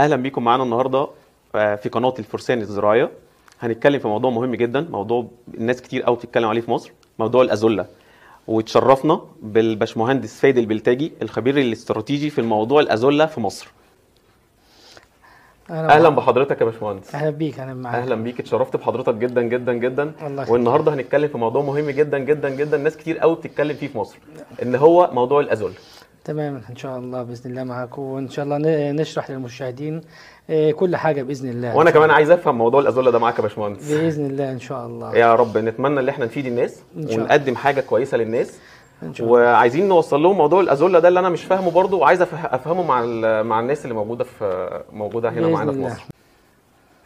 اهلا بيكم معانا النهارده آه، في قناه الفرسان الزراعيه هنتكلم في موضوع مهم جدا موضوع الناس كتير قوي بتتكلم عليه في مصر موضوع الازولا وتشرفنا بالبشمهندس فايد البلتاجي الخبير الاستراتيجي في الموضوع الازولا في مصر أهلا, معك. بحضرتك يا باشمهندس اهلا بيك اهلا معاك اهلا بيك اتشرفت بحضرتك جدا جدا جدا والنهارده هنتكلم في موضوع مهم جدا جدا جدا ناس كتير قوي بتتكلم فيه في مصر ان هو موضوع الازولا تمام ان شاء الله باذن الله معاك وان شاء الله نشرح للمشاهدين آه، كل حاجه باذن الله وانا كمان عايز افهم موضوع الازوله ده معاك يا باشمهندس باذن الله ان شاء الله يا رب نتمنى ان احنا نفيد الناس ونقدم حاجه كويسه للناس وعايزين نوصل لهم موضوع الازوله ده اللي انا مش فاهمه برضو وعايز افهمه مع مع الناس اللي موجوده في موجوده هنا معانا في مصر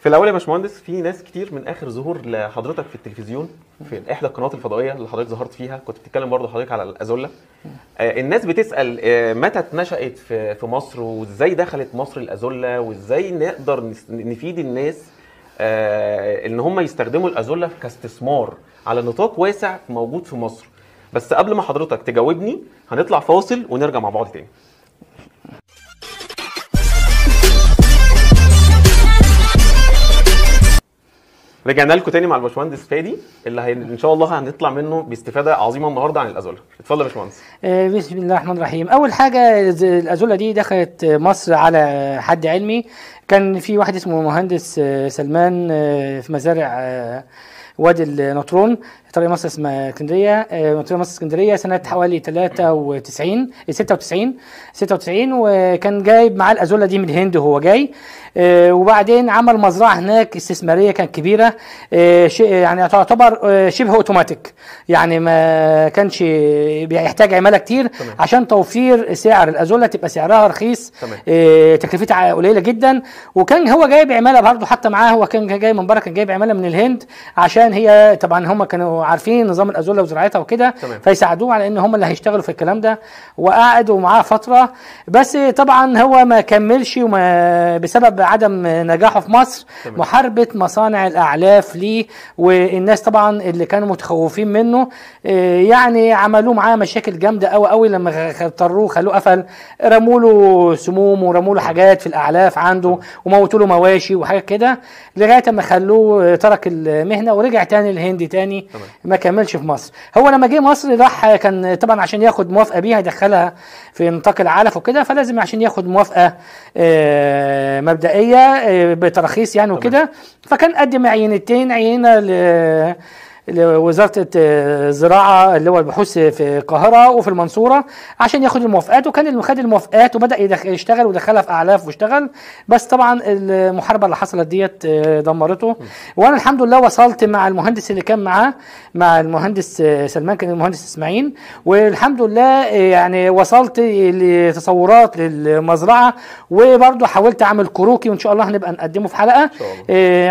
في الاول يا باشمهندس في ناس كتير من اخر ظهور لحضرتك في التلفزيون في احدى القنوات الفضائيه اللي حضرتك ظهرت فيها كنت بتتكلم برضه حضرتك على الازولا آه الناس بتسال آه متى اتنشات في, في مصر وازاي دخلت مصر الازولا وازاي نقدر نفيد الناس آه ان هم يستخدموا الازولا كاستثمار على نطاق واسع موجود في مصر بس قبل ما حضرتك تجاوبني هنطلع فاصل ونرجع مع بعض تاني رجعنا لكم تاني مع الباشمهندس فادي اللي هي... ان شاء الله هنطلع منه باستفاده عظيمه النهارده عن الازوله اتفضل يا باشمهندس آه، بسم الله الرحمن الرحيم اول حاجه الازوله دي دخلت مصر على حد علمي كان في واحد اسمه مهندس آه، سلمان آه، في مزارع وادي النطرون طريق مصر اسكندريه طريق مصر اسكندريه سنه حوالي 93 96 96 وكان جايب معاه الازوله دي من الهند وهو جاي آه، وبعدين عمل مزرعه هناك استثماريه كانت كبيره آه، يعني تعتبر آه، شبه اوتوماتيك يعني ما كانش بيحتاج عماله كتير تمام. عشان توفير سعر الازوله تبقى سعرها رخيص تكلفتها قليله جدا وكان هو جايب عماله برضه حتى معاه هو كان جاي من بره كان جايب عماله من الهند عشان هي طبعا هم كانوا عارفين نظام الازوله وزراعتها وكده فيساعدوه على ان هم اللي هيشتغلوا في الكلام ده وقعدوا معاه فتره بس طبعا هو ما كملش وما بسبب عدم نجاحه في مصر تمام. محاربه مصانع الاعلاف ليه والناس طبعا اللي كانوا متخوفين منه آه، يعني عملوا معاه مشاكل جامده قوي قوي لما اضطروه خلوه قفل رموا له سموم ورموا له حاجات في الاعلاف عنده وموتوا له مواشي وحاجه كده لغايه ما خلوه آه، ترك المهنه ورجع تاني الهند تاني تمام. ما كملش في مصر هو لما جه مصر راح آه، كان طبعا عشان ياخد موافقه بيها يدخلها في نطاق العلف وكده فلازم عشان ياخد موافقه مبدئيه وقائيه آه، بتراخيص يعني وكده فكان قدم عينتين عينه لوزاره الزراعه اللي هو البحوث في القاهره وفي المنصوره عشان ياخد الموافقات وكان خد الموافقات وبدا يشتغل ودخلها في اعلاف واشتغل بس طبعا المحاربه اللي حصلت ديت آه، دمرته وانا الحمد لله وصلت مع المهندس اللي كان معاه مع المهندس آه، سلمان كان المهندس اسماعيل والحمد لله آه، يعني وصلت لتصورات للمزرعه وبرضه حاولت اعمل كروكي وان شاء الله هنبقى نقدمه في حلقه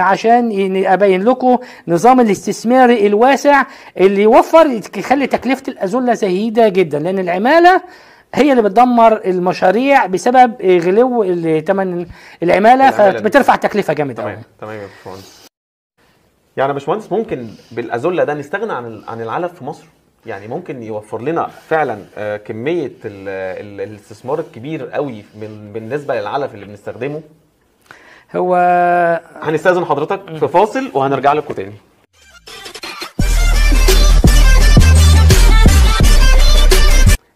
عشان ابين لكم نظام الاستثماري الواسع اللي يوفر يخلي تكلفه الازوله زهيده جدا لان العماله هي اللي بتدمر المشاريع بسبب غلو ثمن العماله فبترفع تكلفه جامد تمام تمام يا باشمهندس يعني يا باشمهندس ممكن بالازله ده نستغنى عن عن العلف في مصر يعني ممكن يوفر لنا فعلا آه، كميه الاستثمار الكبير قوي بالنسبه للعلف اللي بنستخدمه هو هنستاذن حضرتك في فاصل وهنرجع لكم تاني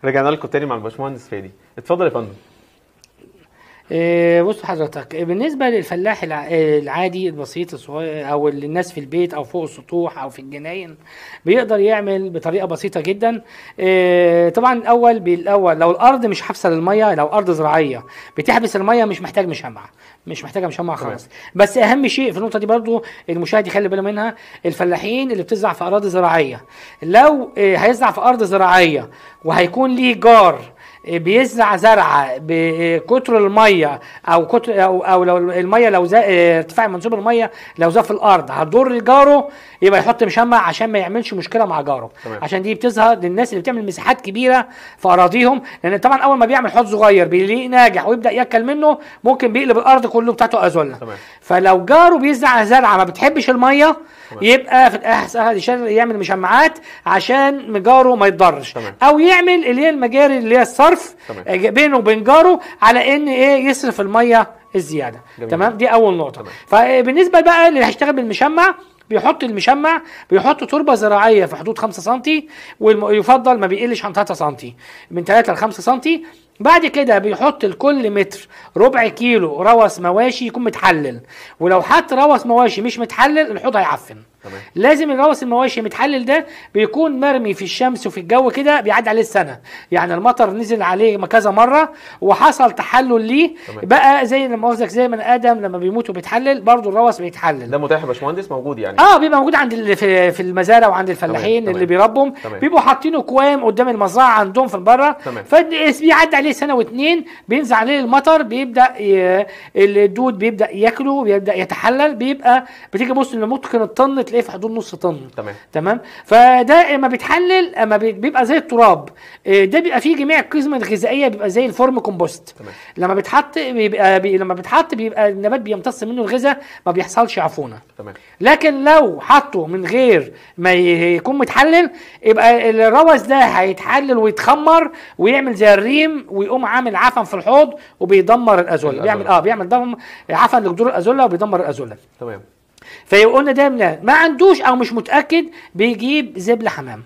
رجعنا لكم تاني مع الباشمهندس فادي اتفضل يا فندم إيه، بص حضرتك بالنسبة للفلاح العادي البسيط الصغير أو الناس في البيت أو فوق السطوح أو في الجناين بيقدر يعمل بطريقة بسيطة جدا إيه، طبعا الأول بالأول لو الأرض مش حابسة للمية لو أرض زراعية بتحبس المية مش محتاج مشمع مش محتاجة مشمع خالص بس أهم شيء في النقطة دي برضو المشاهد يخلي باله منها الفلاحين اللي بتزرع في أراضي زراعية لو إيه، هيزرع في أرض زراعية وهيكون ليه جار إيه، بيزرع زرعه بكتر إيه، الميه او كتر او او لو الميه لو إيه، ارتفاع منسوب الميه لو زاد في الارض هتضر جاره يبقى يحط مشمع عشان ما يعملش مشكله مع جاره تمام. عشان دي بتظهر للناس اللي بتعمل مساحات كبيره في اراضيهم لان طبعا اول ما بيعمل حوض صغير بيلاقيه ناجح ويبدا ياكل منه ممكن بيقلب الارض كله بتاعته تمام. فلو جاره بيزرع زرعه ما بتحبش الميه يبقى في الاخر يعمل مشمعات عشان مجاره ما يتضرش او يعمل اللي هي المجاري اللي هي الصرف تمام. آه، بينه وبين جاره على ان ايه يصرف الميه الزياده جميل. تمام دي اول نقطه تمام. فبالنسبه آه، بقى اللي هيشتغل بالمشمع بيحط المشمع بيحط تربه زراعيه في حدود 5 سم ويفضل ما بيقلش عن 3 سم من 3 ل 5 سم بعد كده بيحط لكل متر ربع كيلو روث مواشي يكون متحلل ولو حط روث مواشي مش متحلل الحوض هيعفن تمام لازم الروث المواشي المتحلل ده بيكون مرمي في الشمس وفي الجو كده بيعدي عليه السنه يعني المطر نزل عليه كذا مره وحصل تحلل ليه تمام. بقى زي لما قصدك زي من ادم لما بيموت وبيتحلل برضه الروث بيتحلل ده متاح يا باشمهندس موجود يعني اه بيبقى موجود عند في, في المزارع وعند الفلاحين تمام. اللي بيربهم بيبقوا حاطينه اكوام قدام المزرعه عندهم في بره فبيعدي عليه سنه واثنين بينزل عليه المطر بيبدا الدود بيبدا ياكله بيبدا يتحلل بيبقى بتيجي بص ان ممكن الطن تلاقيه في حدود نص طن تمام تمام فده اما بيتحلل اما بيبقى زي التراب آه، ده بيبقى فيه جميع القزمة الغذائيه بيبقى زي الفورم كومبوست تمام. لما بيتحط بيبقى بي لما بيتحط بيبقى النبات بيمتص منه الغذاء ما بيحصلش عفونه تمام لكن لو حطه من غير ما يكون متحلل يبقى الروث ده هيتحلل ويتخمر ويعمل زي الريم ويقوم عامل عفن في الحوض وبيدمر الازوله بيعمل اه بيعمل دم عفن لجذور الازوله وبيدمر الازوله تمام فيبقى قلنا ما عندوش او مش متاكد بيجيب زبل حمام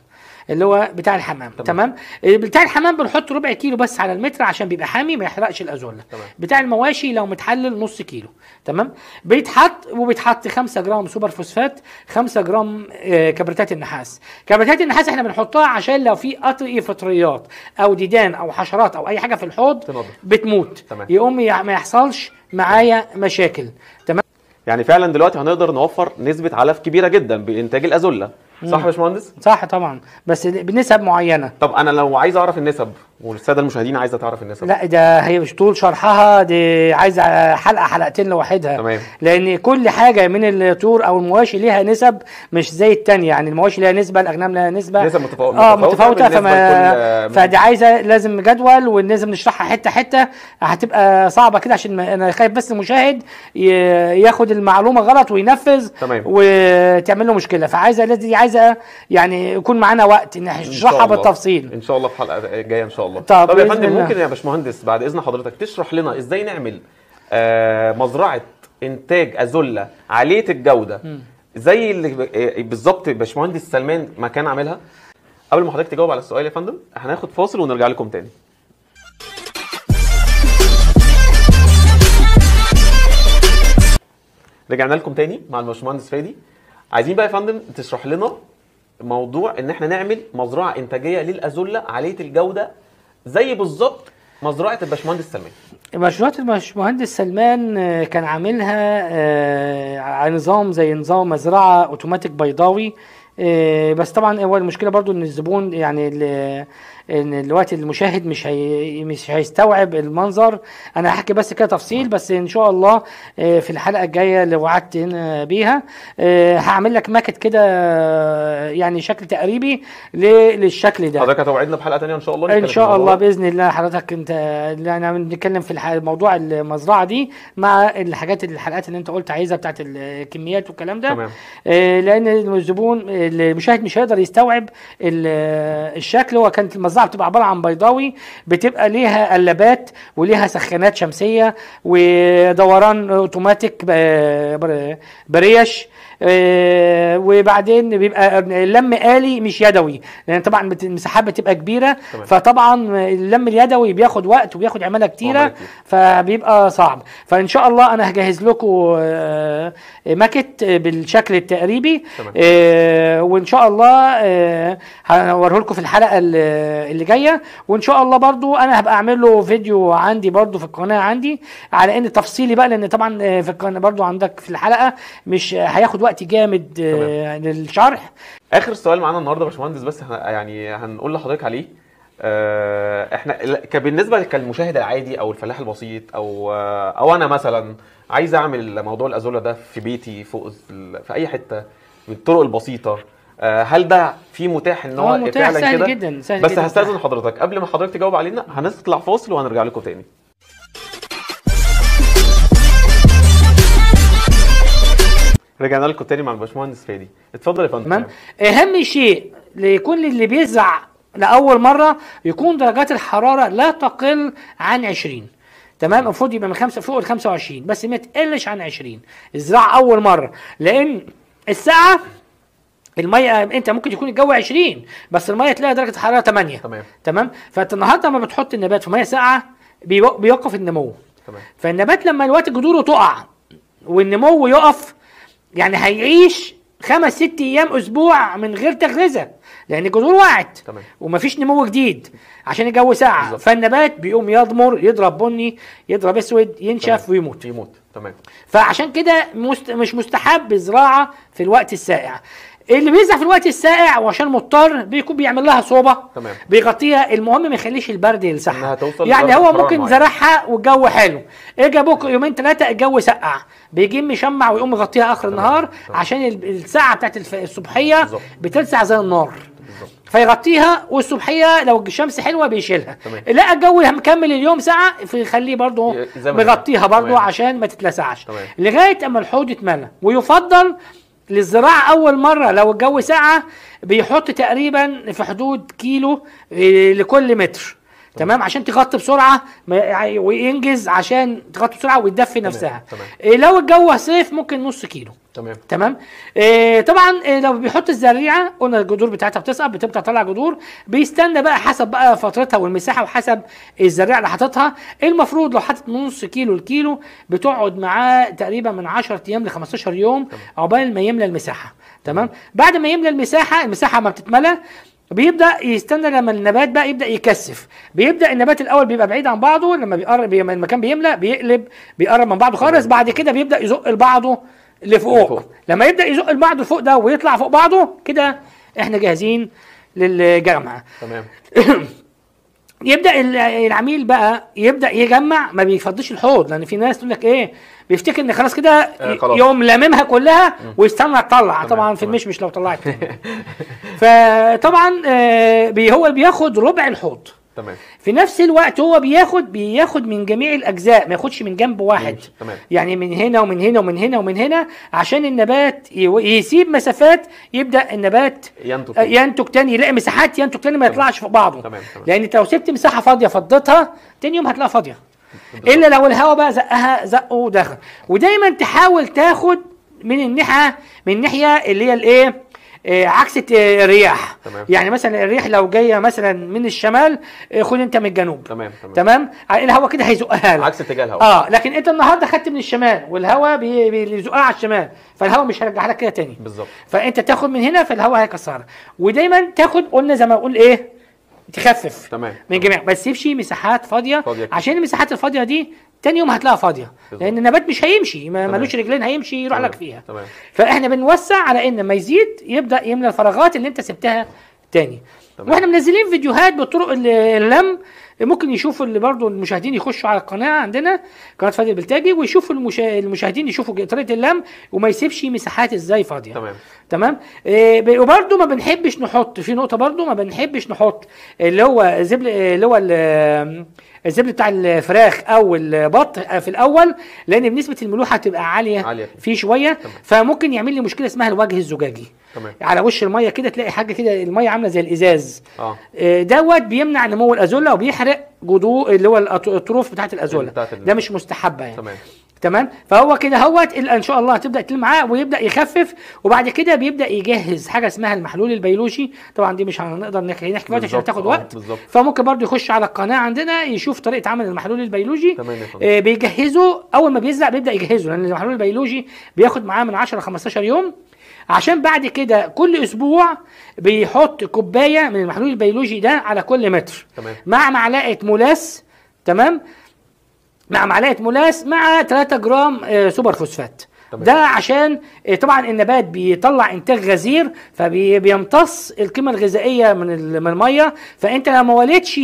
اللي هو بتاع الحمام تمام, تمام. بتاع الحمام بنحط ربع كيلو بس على المتر عشان بيبقى حامي ما يحرقش الازولا تمام. بتاع المواشي لو متحلل نص كيلو تمام بيتحط وبيتحط 5 جرام سوبر فوسفات 5 جرام آه، كبريتات النحاس كبريتات النحاس احنا بنحطها عشان لو في قطر فطريات او ديدان او حشرات او اي حاجه في الحوض بتموت تمام. يقوم ما يحصلش معايا مشاكل تمام يعني فعلا دلوقتي هنقدر نوفر نسبه علف كبيره جدا بانتاج الازوله صح يا باشمهندس صح طبعا بس بنسب معينه طب انا لو عايز اعرف النسب والساده المشاهدين عايزه تعرف النسب لا ده هي مش طول شرحها دي عايزه حلقه حلقتين لوحدها تمام لان كل حاجه من الطيور او المواشي ليها نسب مش زي الثانيه يعني المواشي ليها نسبه الاغنام ليها نسبه نسب متفاوته اه متفاوته فما فدي عايزه لازم جدول ولازم نشرحها حته حته هتبقى صعبه كده عشان انا خايف بس المشاهد ياخد المعلومه غلط وينفذ تمام وتعمل له مشكله فعايزه دي عايزه يعني يكون معانا وقت ان نشرحها بالتفصيل ان شاء الله في حلقه جايه ان شاء الله الله طب يا فندم ممكن يا باشمهندس بعد اذن حضرتك تشرح لنا ازاي نعمل آه مزرعه انتاج ازولا عاليه الجوده زي اللي آه، بالظبط باشمهندس سلمان ما كان عاملها قبل ما حضرتك تجاوب على السؤال يا فندم هناخد فاصل ونرجع لكم تاني رجعنا لكم تاني مع الباشمهندس فادي عايزين بقى يا فندم تشرح لنا موضوع ان احنا نعمل مزرعه انتاجيه للازولا عاليه الجوده زي بالظبط مزرعه الباشمهندس سلمان مشروعات الباشمهندس سلمان آه، كان عاملها آه، على نظام زي نظام مزرعه اوتوماتيك آه، بيضاوي بس طبعا هو المشكله برضو ان الزبون يعني ان دلوقتي المشاهد مش هي مش هيستوعب المنظر انا هحكي بس كده تفصيل بس ان شاء الله آه، في الحلقه الجايه اللي وعدت هنا بيها آه، هعمل لك ماكت كده آه، يعني شكل تقريبي للشكل ده حضرتك هتوعدنا بحلقه ثانيه ان شاء الله ان شاء الله باذن الله حضرتك انت انا بنتكلم في موضوع المزرعه دي مع الحاجات الحلقات اللي انت قلت عايزها بتاعت الكميات والكلام ده تمام. لان الزبون المشاهد مش هيقدر يستوعب الشكل هو المزرعه بتوزعها بتبقى عباره عن بيضاوي بتبقى ليها قلابات وليها سخانات شمسيه ودوران اوتوماتيك آه، بريش آه، وبعدين بيبقى اللم آلي مش يدوي لان طبعا المساحات بتبقى كبيره طبعا. فطبعا اللم اليدوي بياخد وقت وبياخد عماله كتيره فبيبقى صعب فان شاء الله انا هجهز لكم آه، ماكت بالشكل التقريبي آه، وان شاء الله هوريه لكم في الحلقه اللي جايه وان شاء الله برضو انا هبقى اعمل له فيديو عندي برضو في القناه عندي على ان تفصيلي بقى لان طبعا في القناه برضو عندك في الحلقه مش هياخد وقت وقت جامد آه، تمام. للشرح اخر سؤال معانا النهارده يا باشمهندس بس احنا يعني هنقول لحضرتك عليه آه، احنا بالنسبه كالمشاهد العادي او الفلاح البسيط او آه، او انا مثلا عايز اعمل موضوع الازولا ده في بيتي فوق في اي حته بالطرق البسيطه هل ده في متاح ان هو متاح فعلا سهل كده جدا سهل بس هستاذن حضرتك قبل ما حضرتك تجاوب علينا هنطلع فاصل وهنرجع لكم تاني رجعنا لكم تاني مع الباشمهندس فادي اتفضل يا فندم تمام اهم شيء لكل اللي بيزع لاول مره يكون درجات الحراره لا تقل عن 20 تمام المفروض يبقى من خمسة فوق ال 25 بس ما تقلش عن 20 الزراع اول مره لان الساعه الميه انت ممكن يكون الجو 20 بس الميه تلاقي درجه الحراره 8 تمام تمام فانت النهارده لما بتحط النبات في ميه ساقعه بيوقف النمو تمام فالنبات لما الوقت جذوره تقع والنمو يقف يعني هيعيش خمس ست ايام اسبوع من غير تغذيه لان الجذور وقعت ومفيش نمو جديد عشان الجو ساقع فالنبات بيقوم يضمر يضرب بني يضرب اسود ينشف تمام. ويموت يموت تمام فعشان كده مست... مش مستحب الزراعه في الوقت الساقع اللي بيزرع في الوقت الساقع وعشان مضطر بيكون بيعمل لها صوبه تمام بيغطيها المهم ما يخليش البرد يلسعها يعني هو ممكن زرعها والجو حلو اجى بكره يومين ثلاثه الجو سقع بيجي مشمع ويقوم مغطيها اخر النهار عشان الساعه بتاعت الصبحيه بتلسع زي النار فيغطيها والصبحيه لو الشمس حلوه بيشيلها تمام. لا الجو مكمل اليوم ساعه فيخليه برضه مغطيها برضه عشان ما تتلسعش لغايه اما الحوض يتملى ويفضل للزراعة أول مرة لو الجو ساقعة بيحط تقريبا في حدود كيلو آه، لكل متر تمام عشان تغطي بسرعه يعني وينجز عشان تغطي بسرعه وتدفي نفسها تمام. إيه لو الجو صيف ممكن نص كيلو تمام تمام إيه طبعا إيه لو بيحط الزريعه قلنا الجذور بتاعتها بتسقط بتبدا تطلع جذور بيستنى بقى حسب بقى فترتها والمساحه وحسب الزريعه اللي حاططها المفروض لو حاطط نص كيلو لكيلو بتقعد معاه تقريبا من 10 ايام ل 15 يوم عقبال ما يملى المساحه تمام بعد ما يملى المساحه المساحه ما بتتملى بيبدا يستنى لما النبات بقى يبدا يكثف بيبدا النبات الاول بيبقى بعيد عن بعضه لما بيقرب لما المكان بيملى بيقلب بيقرب من بعضه خالص بعد كده بيبدا يزق لبعضه لفوق لما يبدا يزق لبعضه فوق ده ويطلع فوق بعضه كده احنا جاهزين للجامعه تمام يبدا العميل بقى يبدا يجمع ما بيفضيش الحوض لان في ناس تقول لك ايه بيفتكر ان خلاص كده آه، يوم يقوم لاممها كلها ويستنى تطلع طبعا في المش مش لو طلعت فطبعا آه، هو بياخد ربع الحوض تمام في نفس الوقت هو بياخد بياخد من جميع الاجزاء ما ياخدش من جنب واحد تمام. يعني من هنا ومن هنا ومن هنا ومن هنا عشان النبات يسيب مسافات يبدا النبات ينتج آه، ينتج تاني يلاقي مساحات ينتج تاني ما يطلعش في بعضه تمام. تمام. لان انت لو سبت مساحه فاضيه فضيتها تاني يوم هتلاقيها فاضيه الا لو الهواء بقى زقها زقه ودخل ودايما تحاول تاخد من الناحيه من الناحيه اللي هي الايه آه، عكس الرياح تمام. يعني مثلا الريح لو جايه مثلا من الشمال آه، خد انت من الجنوب تمام تمام, تمام؟ آه، الهواء كده هيزقها لك عكس اتجاه الهواء اه لكن انت النهارده خدت من الشمال والهواء بيزقها على الشمال فالهواء مش هيرجعها لك كده تاني بالظبط فانت تاخد من هنا فالهواء هيكسرها ودايما تاخد قلنا زي ما اقول ايه تخفف تمام من جميع بس تمشي مساحات فاضيه, فاضية عشان المساحات الفاضيه دي تاني يوم هتلاقيها فاضيه لان النبات مش هيمشي ملوش رجلين هيمشي يروح تمام. لك فيها تمام. فاحنا بنوسع على ان ما يزيد يبدا يملى الفراغات اللي انت سبتها تاني تمام. واحنا منزلين فيديوهات بطرق اللم ممكن يشوفوا اللي برضو المشاهدين يخشوا على القناه عندنا قناه فادي البلتاجي ويشوفوا المشا... المشاهدين يشوفوا طريقه اللم وما يسيبش مساحات ازاي فاضيه تمام تمام إيه وبرده ما بنحبش نحط في نقطه برضه ما بنحبش نحط اللي هو زبل آه، اللي هو الزبل بتاع الفراخ او البط في الاول لان بنسبه الملوحه تبقى عاليه, عالية. فيه شويه تمام. فممكن يعمل لي مشكله اسمها الوجه الزجاجي تمام. على وش الميه كده تلاقي حاجه كده الميه عامله زي الازاز اه, آه، دوت بيمنع نمو الازولا وبيحرق جذور اللي هو الطروف بتاعه الازولا بتاعت ده مش مستحبه يعني تمام تمام فهو كده هوت ان شاء الله هتبدا تلم معاه ويبدا يخفف وبعد كده بيبدا يجهز حاجه اسمها المحلول البيولوجي طبعا دي مش هنقدر نحكي نحكي دلوقتي عشان تاخد آه، وقت بالزبط. فممكن برضه يخش على القناه عندنا يشوف طريقه عمل المحلول البيولوجي آه بيجهزه اول ما بيزرع بيبدا يجهزه لان المحلول البيولوجي بياخد معاه من 10 ل 15 يوم عشان بعد كده كل اسبوع بيحط كوبايه من المحلول البيولوجي ده على كل متر تمام. مع معلقه ملاس تمام مع معلقه ملاس مع 3 جرام آه، سوبر فوسفات تمام. ده عشان آه، طبعا النبات بيطلع انتاج غزير فبيمتص القيمه الغذائيه من الميه فانت لو ما ولدتش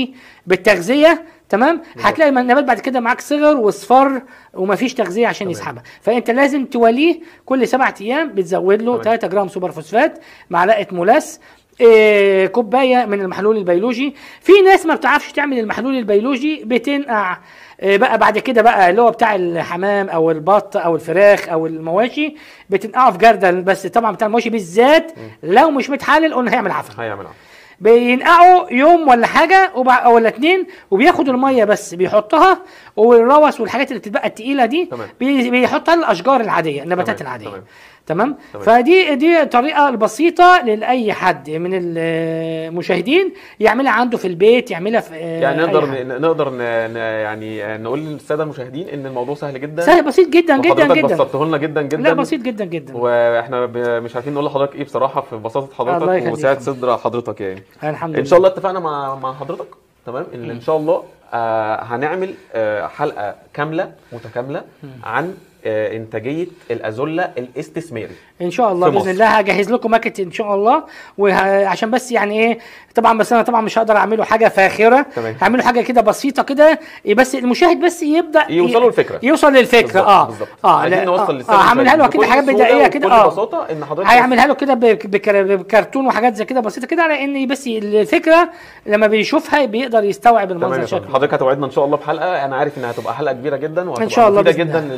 بالتغذيه تمام هتلاقي النبات بعد كده معاك صغر واصفر ومفيش تغذيه عشان تمام. يسحبها فانت لازم توليه كل سبعة ايام بتزود له 3 جرام سوبر فوسفات معلقه ملاس إيه كوبايه من المحلول البيولوجي في ناس ما بتعرفش تعمل المحلول البيولوجي بتنقع إيه بقى بعد كده بقى اللي هو بتاع الحمام او البط او الفراخ او المواشي بتنقعه في جردل بس طبعا بتاع المواشي بالذات لو مش متحلل قلنا هيعمل عفن هيعمل عفن بينقعوا يوم ولا حاجه وبع... ولا اتنين وبياخدوا الميه بس بيحطها والروس والحاجات اللي بتتبقى التقيله دي بي... بيحطها الاشجار العاديه النباتات تمام. العاديه تمام. تمام؟, فدي دي طريقه البسيطه لاي حد من المشاهدين يعملها عنده في البيت يعملها في آه، يعني نقدر نقدر يعني نقول للساده المشاهدين ان الموضوع سهل جدا سهل بسيط جدا جدا جدا بسطته لنا جدا جدا لا بسيط جدا جدا واحنا مش عارفين نقول لحضرتك ايه بصراحه في بساطه حضرتك وسعه صدر حضرتك يعني الحمد لله ان شاء الله اتفقنا مع مع حضرتك تمام ان ان شاء الله آه هنعمل آه حلقه كامله متكامله عن آه، انتاجيه الازوله الاستثماري ان شاء الله باذن الله هجهز لكم ماكت ان شاء الله وعشان بس يعني ايه طبعا بس انا طبعا مش هقدر اعمله حاجه فاخره هعمله حاجه كده بسيطه كده إيه، بس المشاهد بس يبدا يوصل له الفكره يوصل للفكره بالزبط. اه بالظبط اه عايزين نوصل اه, آه، هعملها له كده حاجات بدائيه كده اه ببساطه ان حضرتك هيعملها له كده بكرتون وحاجات زي كده بسيطه كده على ان بس الفكره لما بيشوفها بيقدر يستوعب المنظر شكله حضرتك هتوعدنا ان شاء الله بحلقه انا عارف انها هتبقى حلقه كبيره جدا وهتبقى ان شاء الله جدا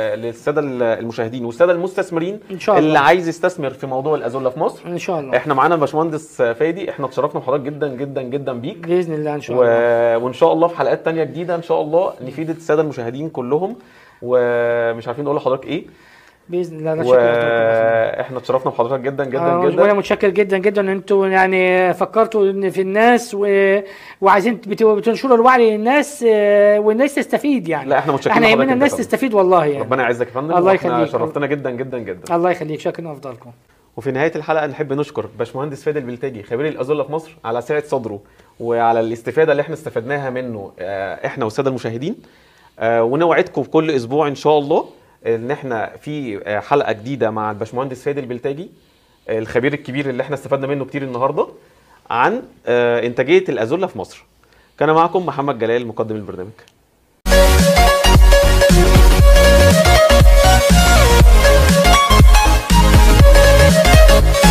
للساده المشاهدين والساده المستثمرين ان شاء الله اللي عايز يستثمر في موضوع الازولا في مصر ان شاء الله احنا معانا الباشمهندس فادي احنا اتشرفنا بحضرتك جدا جدا جدا بيك باذن الله ان شاء و... الله وان شاء الله في حلقات ثانيه جديده ان شاء الله نفيد الساده المشاهدين كلهم ومش عارفين نقول لحضرتك ايه باذن الله ده شكرا احنا اتشرفنا بحضرتك جدا جدا آه جدا وانا متشكر جدا جدا ان انتوا يعني فكرتوا ان في الناس و... وعايزين بتنشروا الوعي للناس آه، والناس تستفيد يعني لا احنا متشكرين احنا يهمنا الناس تستفيد والله يعني ربنا يعزك يا فندم الله يخليك شرفتنا جدا جدا جدا الله يخليك شكرا افضلكم وفي نهايه الحلقه نحب نشكر باشمهندس فادي البلتاجي خبير الاظله في مصر على سعه صدره وعلى الاستفاده اللي احنا استفدناها منه آه، احنا والساده المشاهدين آه، ونوعدكم كل اسبوع ان شاء الله ان احنا في آه، حلقه جديده مع الباشمهندس فادي البلتاجي آه، الخبير الكبير اللي احنا استفدنا منه كتير النهارده عن آه، انتاجيه الازوله في مصر. كان معكم محمد جلال مقدم البرنامج. Thank you.